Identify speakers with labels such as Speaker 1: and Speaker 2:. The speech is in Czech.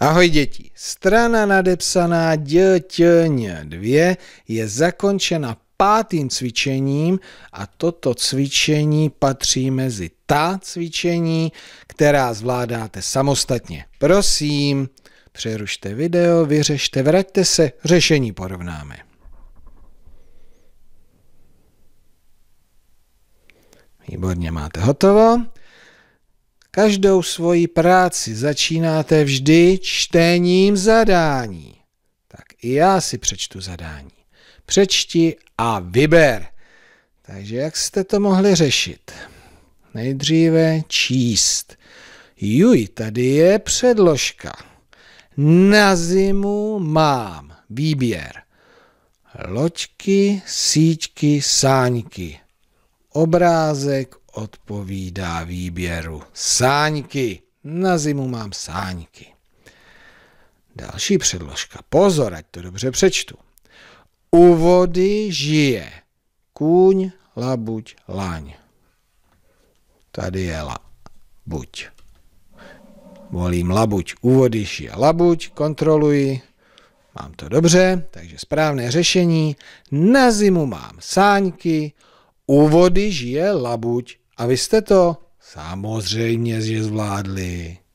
Speaker 1: Ahoj děti, strana nadepsaná děťň 2 je zakončena pátým cvičením a toto cvičení patří mezi ta cvičení, která zvládáte samostatně. Prosím, přerušte video, vyřešte, vraťte se, řešení porovnáme. Výborně, máte hotovo. Každou svoji práci začínáte vždy čtením zadání. Tak i já si přečtu zadání. Přečti a vyber. Takže jak jste to mohli řešit? Nejdříve číst. Juj, tady je předložka. Na zimu mám výběr. Loďky, síťky, sáňky. Obrázek, odpovídá výběru. Sáňky. Na zimu mám sáňky. Další předložka. Pozor, ať to dobře přečtu. U vody žije kůň, labuť, laň. Tady je la, buď. Volím labuť. U vody žije labuť, kontroluji. Mám to dobře, takže správné řešení. Na zimu mám sáňky, u vody žije labuť. A vy jste to samozřejmě, že zvládli.